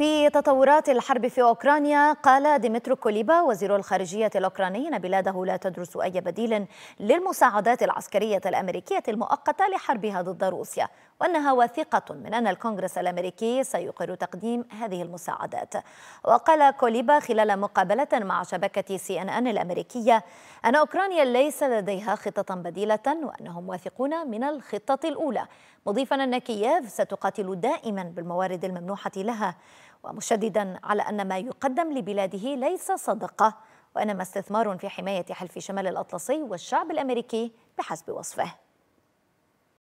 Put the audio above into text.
في تطورات الحرب في أوكرانيا قال ديمترو كوليبا وزير الخارجية الأوكراني أن بلاده لا تدرس أي بديل للمساعدات العسكرية الأمريكية المؤقتة لحربها ضد روسيا وأنها واثقة من أن الكونغرس الأمريكي سيقر تقديم هذه المساعدات وقال كوليبا خلال مقابلة مع شبكة سي أن أن الأمريكية أن أوكرانيا ليس لديها خطة بديلة وأنهم واثقون من الخطة الأولى مضيفا أن كييف ستقاتل دائما بالموارد الممنوحة لها ومشددا على أن ما يقدم لبلاده ليس صدقة وإنما استثمار في حماية حلف شمال الأطلسي والشعب الأمريكي بحسب وصفه